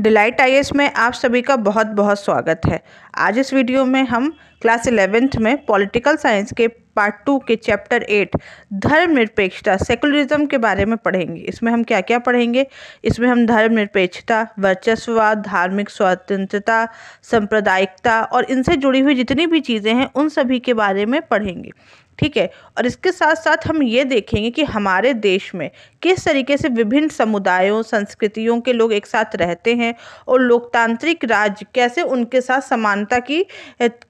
Delight आई में आप सभी का बहुत बहुत स्वागत है आज इस वीडियो में हम क्लास इलेवेंथ में पॉलिटिकल साइंस के पार्ट टू के चैप्टर एट धर्मनिरपेक्षता सेकुलरिज्म के बारे में पढ़ेंगे इसमें हम क्या क्या पढ़ेंगे इसमें हम धर्मनिरपेक्षता वर्चस्ववाद धार्मिक स्वतंत्रता सांप्रदायिकता और इनसे जुड़ी हुई जितनी भी चीज़ें हैं उन सभी के बारे में पढ़ेंगे ठीक है और इसके साथ साथ हम ये देखेंगे कि हमारे देश में किस तरीके से विभिन्न समुदायों संस्कृतियों के लोग एक साथ रहते हैं और लोकतांत्रिक राज्य कैसे उनके साथ समानता की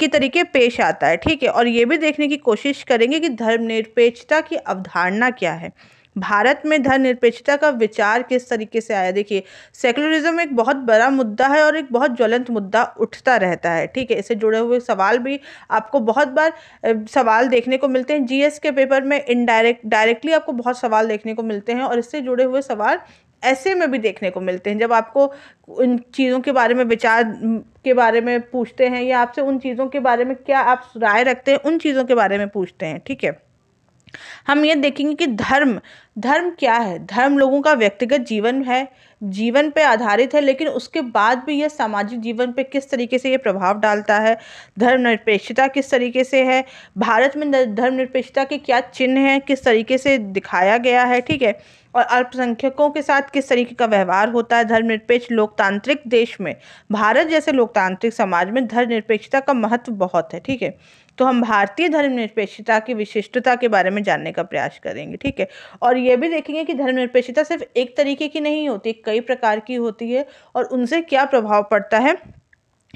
की तरीके पेश आता है ठीक है और ये भी देखने की कोशिश करेंगे कि धर्मनिरपेक्षता की अवधारणा क्या है भारत में धर्म निरपेक्षता का विचार किस तरीके से आया देखिए सेकुलरिज्म एक बहुत बड़ा मुद्दा है और एक बहुत ज्वलंत मुद्दा उठता रहता है ठीक है इससे जुड़े हुए सवाल भी आपको बहुत बार सवाल देखने को मिलते हैं जीएस के पेपर में इनडायरेक्ट डायरेक्टली आपको बहुत सवाल देखने को मिलते हैं और इससे जुड़े हुए सवाल ऐसे में भी देखने को मिलते हैं जब आपको उन चीज़ों के बारे में विचार के बारे में पूछते हैं या आपसे उन चीज़ों के बारे में क्या आप राय रखते हैं उन चीज़ों के बारे में पूछते हैं ठीक है हम ये देखेंगे कि धर्म धर्म क्या है धर्म लोगों का व्यक्तिगत जीवन है जीवन पे आधारित है लेकिन उसके बाद भी यह सामाजिक जीवन पे किस तरीके से ये प्रभाव डालता है धर्मनिरपेक्षता किस तरीके से है भारत में धर्मनिरपेक्षता के क्या चिन्ह हैं किस तरीके से दिखाया गया है ठीक है और अल्पसंख्यकों के साथ किस तरीके का व्यवहार होता है धर्मनिरपेक्ष लोकतांत्रिक देश में भारत जैसे लोकतांत्रिक समाज में धर्मनिरपेक्षता का महत्व बहुत है ठीक है तो हम भारतीय धर्मनिरपेक्षता की विशिष्टता के बारे में जानने का प्रयास करेंगे ठीक है और ये भी देखेंगे कि धर्मनिरपेक्षता सिर्फ एक तरीके की नहीं होती कई प्रकार की होती है और उनसे क्या प्रभाव पड़ता है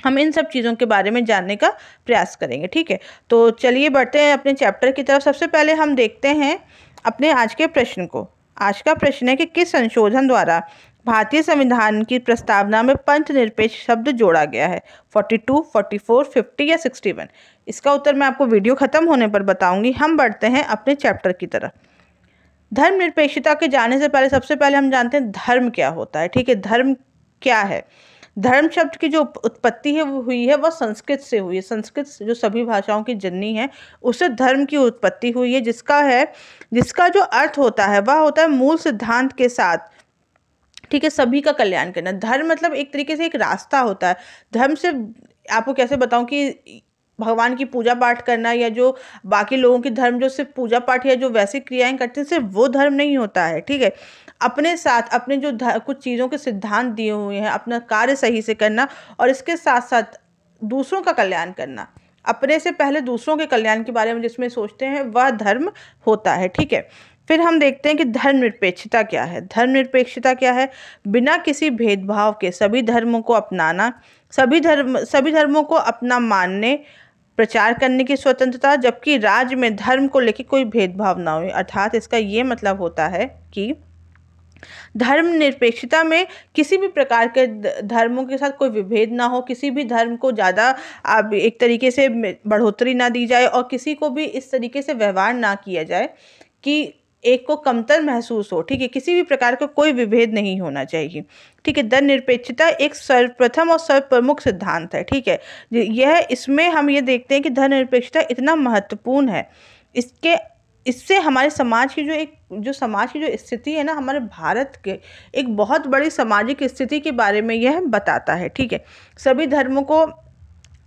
हम इन सब चीज़ों के बारे में जानने का प्रयास करेंगे ठीक है तो चलिए बढ़ते हैं अपने चैप्टर की तरफ सबसे पहले हम देखते हैं अपने आज के प्रश्न को आज का प्रश्न है कि किस संशोधन द्वारा भारतीय संविधान की प्रस्तावना में पंच निरपेक्ष शब्द जोड़ा गया है 42, 44, 50 या 61। इसका उत्तर मैं आपको वीडियो ख़त्म होने पर बताऊंगी हम बढ़ते हैं अपने चैप्टर की तरफ धर्मनिरपेक्षता के जाने से पहले सबसे पहले हम जानते हैं धर्म क्या होता है ठीक है धर्म क्या है धर्म शब्द की जो उत्पत्ति है वो हुई है वह संस्कृत से हुई है संस्कृत जो सभी भाषाओं की जननी है उससे धर्म की उत्पत्ति हुई है जिसका है जिसका जो अर्थ होता है वह होता है मूल सिद्धांत के साथ ठीक है सभी का कल्याण करना धर्म मतलब एक तरीके से एक रास्ता होता है धर्म से आपको कैसे बताऊं कि भगवान की पूजा पाठ करना या जो बाकी लोगों की धर्म जो सिर्फ पूजा पाठ या जो वैसे क्रियाएं करते हैं सिर्फ वो धर्म नहीं होता है ठीक है अपने साथ अपने जो कुछ चीज़ों के सिद्धांत दिए हुए हैं अपना कार्य सही से करना और इसके साथ साथ दूसरों का कल्याण करना अपने से पहले दूसरों के कल्याण के बारे में जिसमें सोचते हैं वह धर्म होता है ठीक है फिर हम देखते हैं कि धर्मनिरपेक्षता क्या है धर्मनिरपेक्षता क्या है बिना किसी भेदभाव के सभी धर्मों को अपनाना सभी धर्म सभी धर्मों को अपना मानने प्रचार करने की स्वतंत्रता जबकि राज्य में धर्म को लेकर कोई भेदभाव ना हो अर्थात इसका ये मतलब होता है कि धर्म निरपेक्षता में किसी भी प्रकार के धर्मों के साथ कोई विभेद ना हो किसी भी धर्म को ज़्यादा आप एक तरीके से बढ़ोतरी ना दी जाए और किसी को भी इस तरीके से व्यवहार ना किया जाए कि एक को कमतर महसूस हो ठीक है किसी भी प्रकार का कोई विभेद नहीं होना चाहिए ठीक है धन निरपेक्षता एक सर्वप्रथम और सर्वप्रमुख सिद्धांत है ठीक है यह इसमें हम ये देखते हैं कि धन निरपेक्षता इतना महत्वपूर्ण है इसके इससे हमारे समाज की जो एक जो समाज की जो स्थिति है ना हमारे भारत के एक बहुत बड़ी सामाजिक स्थिति के बारे में यह बताता है ठीक है सभी धर्मों को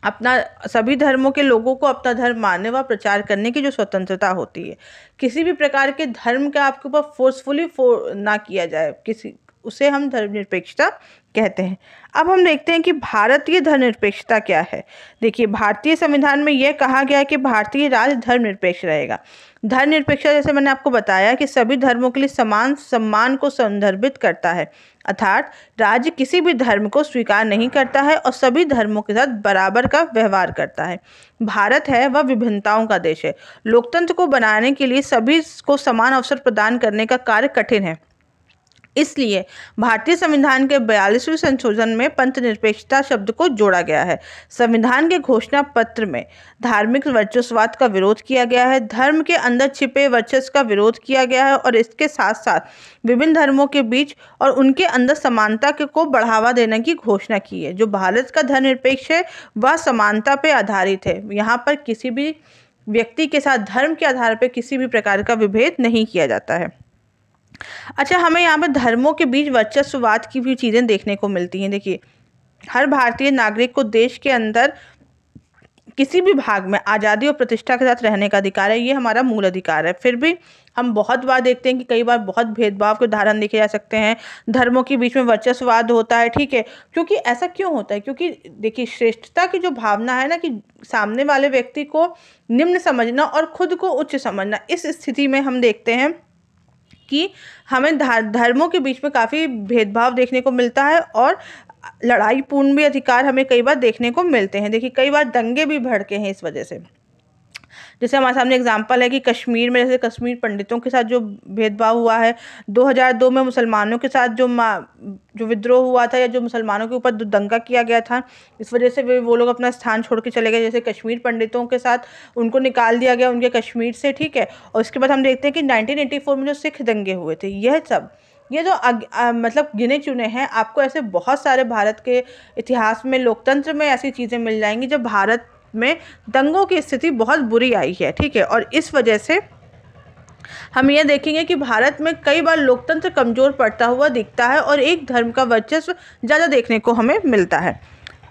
अपना सभी धर्मों के लोगों को अपना धर्म मानने व प्रचार करने की जो स्वतंत्रता होती है किसी भी प्रकार के धर्म का आपके ऊपर फोर्सफुली फो ना किया जाए किसी उसे हम धर्मनिरपेक्षता कहते हैं अब हम देखते हैं कि भारतीय धर्मनिरपेक्षता क्या है देखिए भारतीय संविधान में यह कहा गया है कि भारतीय राज्य धर्मनिरपेक्ष रहेगा धर्म निरपेक्ष जैसे मैंने आपको बताया कि सभी धर्मों के लिए समान सम्मान को संदर्भित करता है अर्थात राज्य किसी भी धर्म को स्वीकार नहीं करता है और सभी धर्मों के साथ बराबर का व्यवहार करता है भारत है वह विभिन्नताओं का देश है लोकतंत्र को बनाने के लिए सभी को समान अवसर प्रदान करने का कार्य कठिन है इसलिए भारतीय संविधान के बयालीसवें संशोधन में पंथनिरपेक्षता शब्द को जोड़ा गया है संविधान के घोषणा पत्र में धार्मिक वर्चस्ववाद का विरोध किया गया है धर्म के अंदर छिपे वर्चस्व का विरोध किया गया है और इसके साथ साथ विभिन्न धर्मों के बीच और उनके अंदर समानता के को बढ़ावा देने की घोषणा की है जो भारत का धर्मनिरपेक्ष है वह समानता पर आधारित है यहाँ पर किसी भी व्यक्ति के साथ धर्म के आधार पर किसी भी प्रकार का विभेद नहीं किया जाता है अच्छा हमें यहाँ पर धर्मों के बीच वर्चस्ववाद की भी चीज़ें देखने को मिलती हैं देखिए हर भारतीय नागरिक को देश के अंदर किसी भी भाग में आज़ादी और प्रतिष्ठा के साथ रहने का अधिकार है ये हमारा मूल अधिकार है फिर भी हम बहुत बार देखते हैं कि कई बार बहुत भेदभाव के उदाहरण देखे जा सकते हैं धर्मों के बीच में वर्चस्ववाद होता है ठीक है क्योंकि ऐसा क्यों होता है क्योंकि देखिए श्रेष्ठता की जो भावना है ना कि सामने वाले व्यक्ति को निम्न समझना और खुद को उच्च समझना इस स्थिति में हम देखते हैं कि हमें धर्मों के बीच में काफ़ी भेदभाव देखने को मिलता है और लड़ाईपूर्ण भी अधिकार हमें कई बार देखने को मिलते हैं देखिए कई बार दंगे भी भड़के हैं इस वजह से जैसे हमारे सामने एग्जाम्पल है कि कश्मीर में जैसे कश्मीर पंडितों के साथ जो भेदभाव हुआ है 2002 में मुसलमानों के साथ जो जो विद्रोह हुआ था या जो मुसलमानों के ऊपर दंगा किया गया था इस वजह से वे वो लोग अपना स्थान छोड़ के चले गए जैसे कश्मीर पंडितों के साथ उनको निकाल दिया गया उनके कश्मीर से ठीक है और उसके बाद हम देखते हैं कि 1984 में जो सिख दंगे हुए थे यह सब ये जो अग, आ, मतलब गिने चुने हैं आपको ऐसे बहुत सारे भारत के इतिहास में लोकतंत्र में ऐसी चीज़ें मिल जाएंगी जब भारत में दंगों की स्थिति बहुत बुरी आई है ठीक है और इस वजह से हम यह देखेंगे कि भारत में कई बार लोकतंत्र कमज़ोर पड़ता हुआ दिखता है और एक धर्म का वर्चस्व ज़्यादा देखने को हमें मिलता है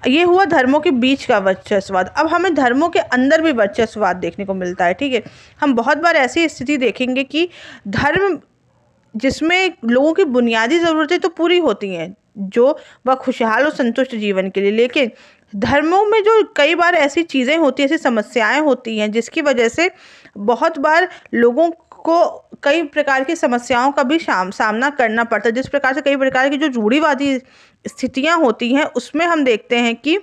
ये हुआ धर्मों के बीच का वर्चस्ववाद अब हमें धर्मों के अंदर भी वर्चस्ववाद देखने को मिलता है ठीक है हम बहुत बार ऐसी स्थिति देखेंगे कि धर्म जिसमें लोगों की बुनियादी ज़रूरतें तो पूरी होती हैं जो वह खुशहाल और संतुष्ट जीवन के लिए लेकिन धर्मों में जो कई बार ऐसी चीज़ें होती हैं ऐसी समस्याएं होती हैं जिसकी वजह से बहुत बार लोगों को कई प्रकार की समस्याओं का भी शाम सामना करना पड़ता है जिस प्रकार से कई प्रकार की जो रूढ़ीवादी स्थितियाँ होती हैं उसमें हम देखते हैं कि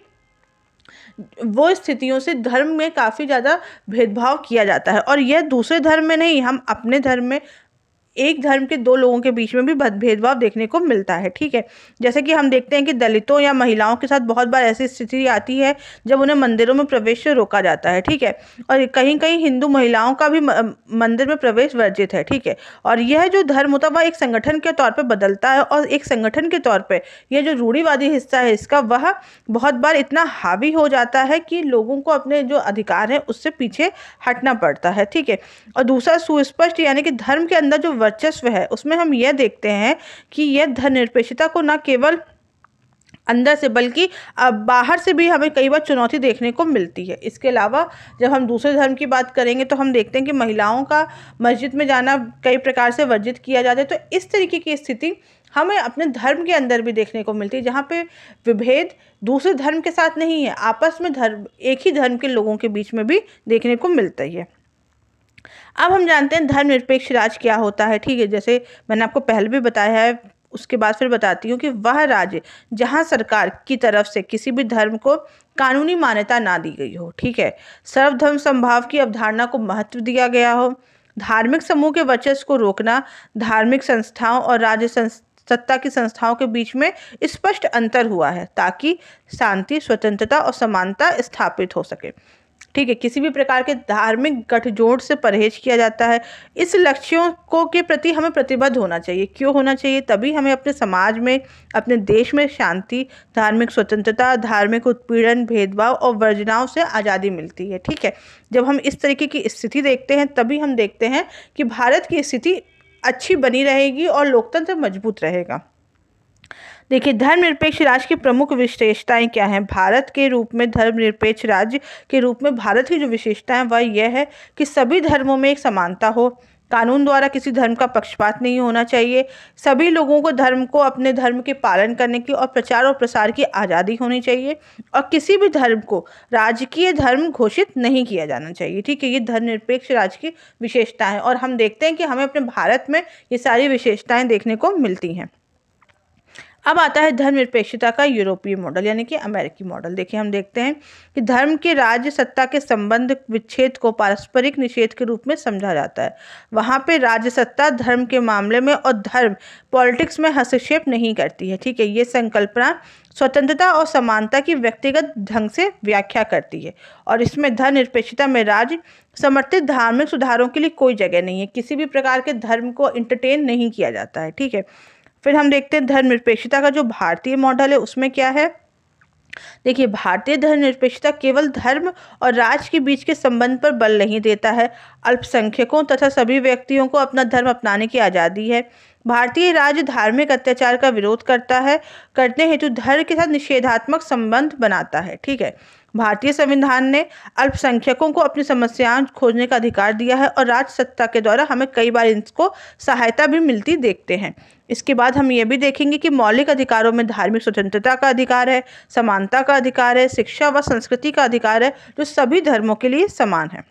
वो स्थितियों से धर्म में काफ़ी ज़्यादा भेदभाव किया जाता है और यह दूसरे धर्म में नहीं हम अपने धर्म में एक धर्म के दो लोगों के बीच में भी भेदभाव देखने को मिलता है ठीक है जैसे कि हम देखते हैं कि दलितों या महिलाओं के साथ बहुत बार ऐसी स्थिति आती है जब उन्हें मंदिरों में प्रवेश से रोका जाता है ठीक है और कहीं कहीं हिंदू महिलाओं का भी मंदिर में प्रवेश वर्जित है ठीक है और यह जो धर्म होता है वह एक संगठन के तौर पर बदलता है और एक संगठन के तौर पर यह जो रूढ़ीवादी हिस्सा है इसका वह बहुत बार इतना हावी हो जाता है कि लोगों को अपने जो अधिकार हैं उससे पीछे हटना पड़ता है ठीक है और दूसरा सुस्पष्ट यानी कि धर्म के अंदर जो वर्चस्व है उसमें हम यह देखते हैं कि यह धर्मनिरपेक्षता को न केवल अंदर से बल्कि अब बाहर से भी हमें कई बार चुनौती देखने को मिलती है इसके अलावा जब हम दूसरे धर्म की बात करेंगे तो हम देखते हैं कि महिलाओं का मस्जिद में जाना कई प्रकार से वर्जित किया जाता है तो इस तरीके की स्थिति हमें अपने धर्म के अंदर भी देखने को मिलती है जहाँ पे विभेद दूसरे धर्म के साथ नहीं है आपस में धर्म एक ही धर्म के लोगों के बीच में भी देखने को मिलता ही है अब हम जानते हैं धर्मनिरपेक्ष राज्य क्या होता है ठीक है जैसे मैंने आपको पहले भी बताया है उसके बाद फिर बताती हूँ कि वह राज्य जहाँ सरकार की तरफ से किसी भी धर्म को कानूनी मान्यता ना दी गई हो ठीक है सर्वधर्म संभाव की अवधारणा को महत्व दिया गया हो धार्मिक समूह के वर्चस्व को रोकना धार्मिक संस्थाओं और राज्य सत्ता की संस्थाओं के बीच में स्पष्ट अंतर हुआ है ताकि शांति स्वतंत्रता और समानता स्थापित हो सके ठीक है किसी भी प्रकार के धार्मिक गठजोड़ से परहेज किया जाता है इस लक्ष्यों को के प्रति हमें प्रतिबद्ध होना चाहिए क्यों होना चाहिए तभी हमें अपने समाज में अपने देश में शांति धार्मिक स्वतंत्रता धार्मिक उत्पीड़न भेदभाव और वर्जनाओं से आज़ादी मिलती है ठीक है जब हम इस तरीके की स्थिति देखते हैं तभी हम देखते हैं कि भारत की स्थिति अच्छी बनी रहेगी और लोकतंत्र मजबूत रहेगा देखिए धर्मनिरपेक्ष राज्य की प्रमुख विशेषताएं क्या हैं भारत के रूप में धर्मनिरपेक्ष राज्य के रूप में भारत की जो विशेषता है वह यह है कि सभी धर्मों में एक समानता हो कानून द्वारा किसी धर्म का पक्षपात नहीं होना चाहिए सभी लोगों को धर्म को अपने धर्म के पालन करने की और प्रचार और प्रसार की आज़ादी होनी चाहिए और किसी भी धर्म को राजकीय धर्म घोषित नहीं किया जाना चाहिए ठीक है ये धर्मनिरपेक्ष राज्य की विशेषता है और हम देखते हैं कि हमें अपने भारत में ये सारी विशेषताएँ देखने को मिलती हैं अब आता है धर्मनिरपेक्षता का यूरोपीय मॉडल यानी कि अमेरिकी मॉडल देखिए हम देखते हैं कि धर्म के राज्य सत्ता के संबंध विच्छेद को पारस्परिक निषेध के रूप में समझा जाता है वहाँ पे राज्य सत्ता धर्म के मामले में और धर्म पॉलिटिक्स में हस्तक्षेप नहीं करती है ठीक है ये संकल्पना स्वतंत्रता और समानता की व्यक्तिगत ढंग से व्याख्या करती है और इसमें धर्म निरपेक्षता में राज्य समर्थित धार्मिक सुधारों के लिए कोई जगह नहीं है किसी भी प्रकार के धर्म को इंटरटेन नहीं किया जाता है ठीक है फिर हम देखते हैं धर्मनिरपेक्षता का जो भारतीय मॉडल है उसमें क्या है देखिए भारतीय धर्मनिरपेक्षता केवल धर्म और राज के बीच के संबंध पर बल नहीं देता है अल्पसंख्यकों तथा सभी व्यक्तियों को अपना धर्म अपनाने की आज़ादी है भारतीय राज्य धार्मिक अत्याचार का विरोध करता है करने हेतु धर्म के साथ निषेधात्मक संबंध बनाता है ठीक है भारतीय संविधान ने अल्पसंख्यकों को अपनी समस्याएं खोजने का अधिकार दिया है और राज्य सत्ता के द्वारा हमें कई बार इसको सहायता भी मिलती देखते हैं इसके बाद हम ये भी देखेंगे कि मौलिक अधिकारों में धार्मिक स्वतंत्रता का अधिकार है समानता का अधिकार है शिक्षा व संस्कृति का अधिकार है जो सभी धर्मों के लिए समान है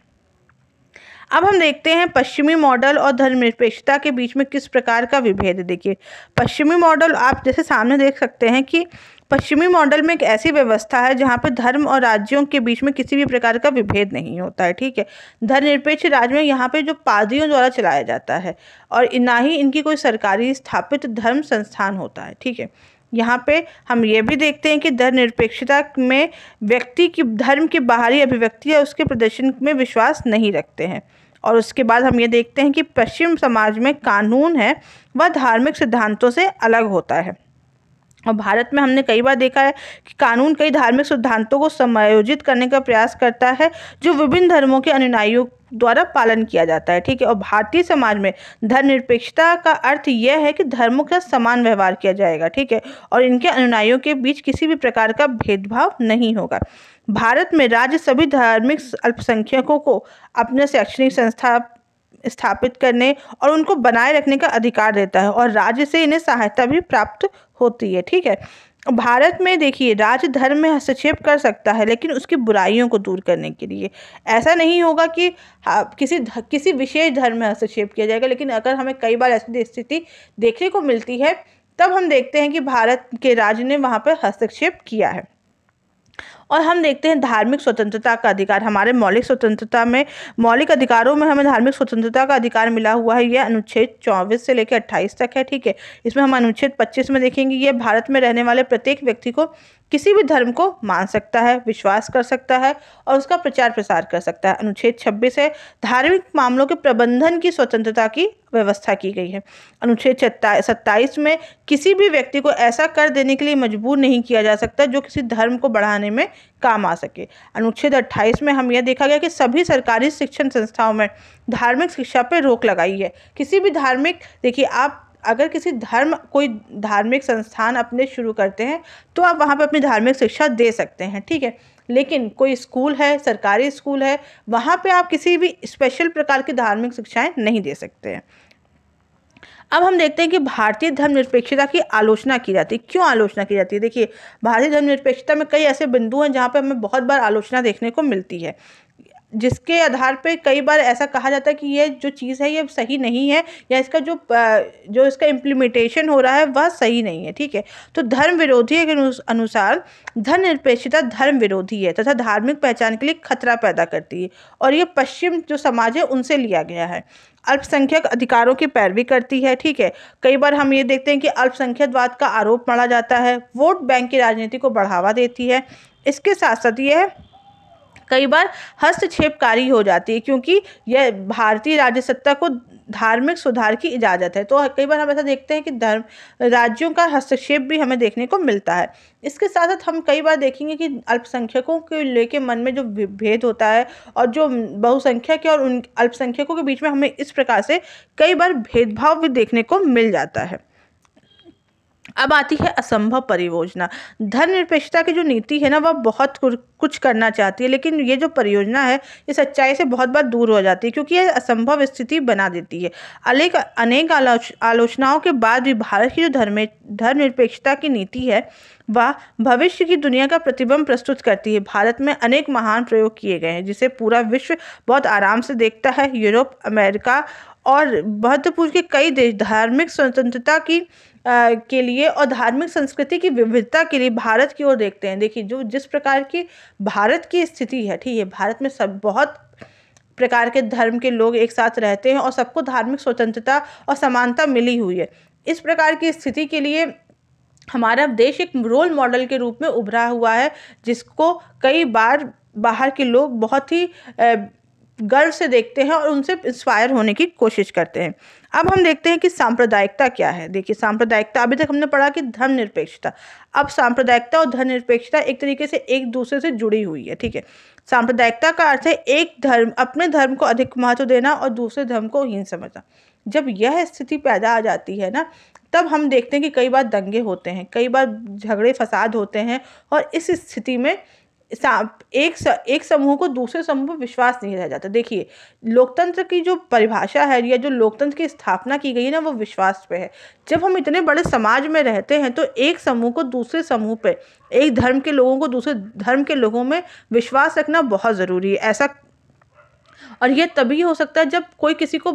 अब हम देखते हैं पश्चिमी मॉडल और धर्मनिरपेक्षता के बीच में किस प्रकार का विभेद देखिए पश्चिमी मॉडल आप जैसे सामने देख सकते हैं कि पश्चिमी मॉडल में एक ऐसी व्यवस्था है जहाँ पर धर्म और राज्यों के बीच में किसी भी प्रकार का विभेद नहीं होता है ठीक है धर्मनिरपेक्ष राज्य में यहाँ पे जो पादियों द्वारा चलाया जाता है और ना ही इनकी कोई सरकारी स्थापित धर्म संस्थान होता है ठीक है यहाँ पे हम ये भी देखते हैं कि धर्मनिरपेक्षता में व्यक्ति की धर्म के बाहरी अभिव्यक्ति या उसके प्रदर्शन में विश्वास नहीं रखते हैं और उसके बाद हम ये देखते हैं कि पश्चिम समाज में कानून है वह धार्मिक सिद्धांतों से अलग होता है और भारत में हमने कई बार देखा है कि कानून कई धार्मिक सिद्धांतों को समायोजित करने का प्रयास करता है जो विभिन्न धर्मों के अनुयायियों द्वारा पालन किया जाता है ठीक है और भारतीय समाज में धर्मनिरपेक्षता का अर्थ यह है कि धर्मों का समान व्यवहार किया जाएगा ठीक है और इनके अनुयायियों के बीच किसी भी प्रकार का भेदभाव नहीं होगा भारत में राज्य सभी धार्मिक अल्पसंख्यकों को अपने शैक्षणिक संस्था स्थापित करने और उनको बनाए रखने का अधिकार देता है और राज्य से इन्हें सहायता भी प्राप्त होती है ठीक है भारत में देखिए राज्य धर्म में हस्तक्षेप कर सकता है लेकिन उसकी बुराइयों को दूर करने के लिए ऐसा नहीं होगा कि हाँ, किसी किसी विशेष धर्म में हस्तक्षेप किया जाएगा लेकिन अगर हमें कई बार ऐसी स्थिति देखने को मिलती है तब हम देखते हैं कि भारत के राज्य ने वहाँ पर हस्तक्षेप किया है और हम देखते हैं धार्मिक स्वतंत्रता का अधिकार हमारे मौलिक स्वतंत्रता में मौलिक अधिकारों में हमें धार्मिक स्वतंत्रता का अधिकार मिला हुआ है यह अनुच्छेद चौबीस से लेकर अट्ठाईस तक है ठीक है इसमें हम अनुच्छेद पच्चीस में देखेंगे यह भारत में रहने वाले प्रत्येक व्यक्ति को किसी भी धर्म को मान सकता है विश्वास कर सकता है और उसका प्रचार प्रसार कर सकता है अनुच्छेद 26 है धार्मिक मामलों के प्रबंधन की स्वतंत्रता की व्यवस्था की गई है अनुच्छेद सत्ताईस में किसी भी व्यक्ति को ऐसा कर देने के लिए मजबूर नहीं किया जा सकता जो किसी धर्म को बढ़ाने में काम आ सके अनुच्छेद 28 में हम यह देखा गया कि सभी सरकारी शिक्षण संस्थाओं में धार्मिक शिक्षा पर रोक लगाई है किसी भी धार्मिक देखिए आप अगर किसी धर्म कोई धार्मिक संस्थान अपने शुरू करते हैं तो आप वहाँ पर अपनी धार्मिक शिक्षा दे सकते हैं ठीक है लेकिन कोई स्कूल है सरकारी स्कूल है वहाँ पे आप किसी भी स्पेशल प्रकार की धार्मिक शिक्षाएं नहीं दे सकते हैं अब हम देखते हैं कि भारतीय धर्मनिरपेक्षता की आलोचना की जाती है क्यों आलोचना की जाती है देखिए भारतीय धर्मनिरपेक्षता में कई ऐसे बिंदु हैं जहाँ पर हमें बहुत बार आलोचना देखने को मिलती है जिसके आधार पे कई बार ऐसा कहा जाता है कि ये जो चीज़ है ये सही नहीं है या इसका जो जो इसका इम्प्लीमेंटेशन हो रहा है वह सही नहीं है ठीक है तो धर्म विरोधी के अनुसार धन निरपेक्षता धर्म विरोधी है तथा धार्मिक पहचान के लिए खतरा पैदा करती है और ये पश्चिम जो समाज है उनसे लिया गया है अल्पसंख्यक अधिकारों की पैरवी करती है ठीक है कई बार हम ये देखते हैं कि अल्पसंख्यकवाद का आरोप मढ़ा जाता है वोट बैंक की राजनीति को बढ़ावा देती है इसके साथ साथ ये कई बार हस्तक्षेपकारी हो जाती है क्योंकि यह भारतीय राज्य सत्ता को धार्मिक सुधार की इजाज़त है तो कई बार हम ऐसा देखते हैं कि धर्म राज्यों का हस्तक्षेप भी हमें देखने को मिलता है इसके साथ साथ हम कई बार देखेंगे कि अल्पसंख्यकों के लेके मन में जो भेद होता है और जो बहुसंख्यक और उन अल्पसंख्यकों के बीच में हमें इस प्रकार से कई बार भेदभाव भी देखने को मिल जाता है अब आती है असंभव परियोजना धन निरपेक्षता की जो नीति है ना वह बहुत कुछ करना चाहती है लेकिन ये जो परियोजना है ये सच्चाई से बहुत बार दूर हो जाती है क्योंकि ये असंभव स्थिति बना देती है अनेक अनेक आलोच आलोचनाओं के बाद भी भारत की जो धर्म धर्मनिरपेक्षता की नीति है वह भविष्य की दुनिया का प्रतिबंध प्रस्तुत करती है भारत में अनेक महान प्रयोग किए गए हैं जिसे पूरा विश्व बहुत आराम से देखता है यूरोप अमेरिका और महत्वपूर्ण के कई देश धार्मिक स्वतंत्रता की के लिए और धार्मिक संस्कृति की विविधता के लिए भारत की ओर देखते हैं देखिए जो जिस प्रकार की भारत की स्थिति है ठीक है भारत में सब बहुत प्रकार के धर्म के लोग एक साथ रहते हैं और सबको धार्मिक स्वतंत्रता और समानता मिली हुई है इस प्रकार की स्थिति के लिए हमारा देश एक रोल मॉडल के रूप में उभरा हुआ है जिसको कई बार बाहर के लोग बहुत ही गर्व से देखते हैं और उनसे इंस्पायर होने की कोशिश करते हैं अब हम देखते हैं कि सांप्रदायिकता क्या है देखिए सांप्रदायिकता अभी तक हमने पढ़ा कि धर्मनिरपेक्षता अब सांप्रदायिकता और धर्मनिरपेक्षता एक तरीके से एक दूसरे से जुड़ी हुई है ठीक है सांप्रदायिकता का अर्थ है एक धर्म अपने धर्म को अधिक महत्व देना और दूसरे धर्म को हीन समझना जब यह स्थिति पैदा आ जाती है ना तब हम देखते हैं कि कई बार दंगे होते हैं कई बार झगड़े फसाद होते हैं और इस स्थिति में एक स, एक समूह को दूसरे समूह पर विश्वास नहीं रह जाता देखिए लोकतंत्र की जो परिभाषा है या जो लोकतंत्र की स्थापना की गई है ना वो विश्वास पे है जब हम इतने बड़े समाज में रहते हैं तो एक समूह को दूसरे समूह पे एक धर्म के लोगों को दूसरे धर्म के लोगों में विश्वास रखना बहुत ज़रूरी है ऐसा और ये तभी हो सकता है जब कोई किसी को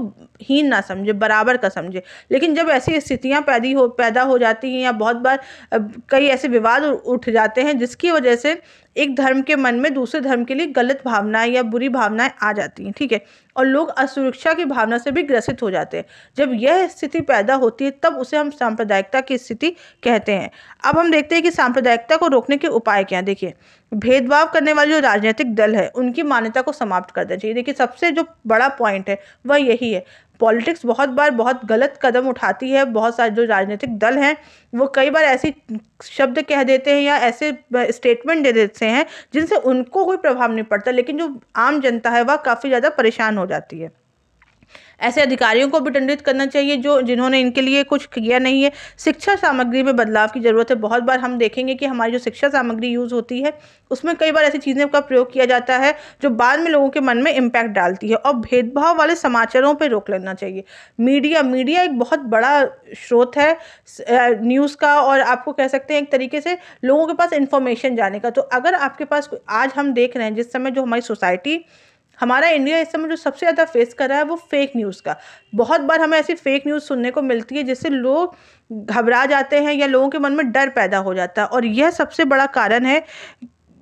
हीन ना समझे बराबर का समझे लेकिन जब ऐसी स्थितियाँ पैदी हो पैदा हो जाती हैं या बहुत बार कई ऐसे विवाद उठ जाते हैं जिसकी वजह से एक धर्म के मन में दूसरे धर्म के लिए गलत भावनाएं या बुरी भावनाएं आ जाती हैं ठीक है और लोग असुरक्षा की भावना से भी ग्रसित हो जाते हैं जब यह स्थिति पैदा होती है तब उसे हम सांप्रदायिकता की स्थिति कहते हैं अब हम देखते हैं कि सांप्रदायिकता को रोकने के उपाय क्या हैं देखिए भेदभाव करने वाले जो राजनीतिक दल है उनकी मान्यता को समाप्त कर देना चाहिए देखिए सबसे जो बड़ा पॉइंट है वह यही है पॉलिटिक्स बहुत बार बहुत गलत कदम उठाती है बहुत सारे जो राजनीतिक दल हैं वो कई बार ऐसी शब्द कह देते हैं या ऐसे स्टेटमेंट दे देते हैं जिनसे उनको कोई प्रभाव नहीं पड़ता लेकिन जो आम जनता है वह काफ़ी ज़्यादा परेशान हो जाती है ऐसे अधिकारियों को भी दंडित करना चाहिए जो जिन्होंने इनके लिए कुछ किया नहीं है शिक्षा सामग्री में बदलाव की ज़रूरत है बहुत बार हम देखेंगे कि हमारी जो शिक्षा सामग्री यूज़ होती है उसमें कई बार ऐसी चीज़ों का प्रयोग किया जाता है जो बाद में लोगों के मन में इम्पैक्ट डालती है और भेदभाव वाले समाचारों पर रोक लेना चाहिए मीडिया मीडिया एक बहुत बड़ा स्रोत है न्यूज़ का और आपको कह सकते हैं एक तरीके से लोगों के पास इन्फॉर्मेशन जाने का तो अगर आपके पास आज हम देख रहे हैं जिस समय जो हमारी सोसाइटी हमारा इंडिया इस समय जो सबसे ज़्यादा फेस कर रहा है वो फेक न्यूज़ का बहुत बार हमें ऐसी फेक न्यूज़ सुनने को मिलती है जिससे लोग घबरा जाते हैं या लोगों के मन में डर पैदा हो जाता है और यह सबसे बड़ा कारण है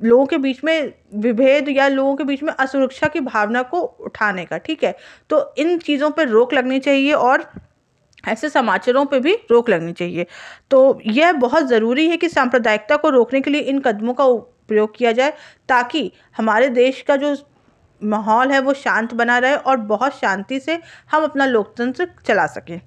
लोगों के बीच में विभेद या लोगों के बीच में असुरक्षा की भावना को उठाने का ठीक है तो इन चीज़ों पर रोक लगनी चाहिए और ऐसे समाचारों पर भी रोक लगनी चाहिए तो यह बहुत ज़रूरी है कि सांप्रदायिकता को रोकने के लिए इन कदमों का प्रयोग किया जाए ताकि हमारे देश का जो माहौल है वो शांत बना रहे और बहुत शांति से हम अपना लोकतंत्र चला सकें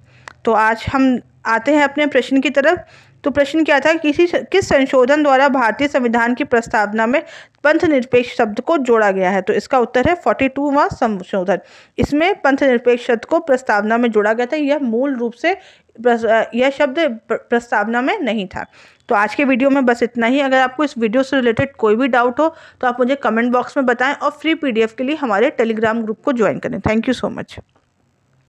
तो आज हम आते हैं अपने प्रश्न की तरफ तो प्रश्न क्या था किसी किस संशोधन द्वारा भारतीय संविधान की प्रस्तावना में पंथ निरपेक्ष शब्द को जोड़ा गया है तो इसका उत्तर है फोर्टी टू व संशोधन इसमें पंथ निरपेक्ष शब्द को प्रस्तावना में जोड़ा गया था यह मूल रूप से यह शब्द प्रस्तावना में नहीं था तो आज के वीडियो में बस इतना ही अगर आपको इस वीडियो से रिलेटेड कोई भी डाउट हो तो आप मुझे कमेंट बॉक्स में बताएं और फ्री पीडीएफ के लिए हमारे टेलीग्राम ग्रुप को ज्वाइन करें थैंक यू सो मच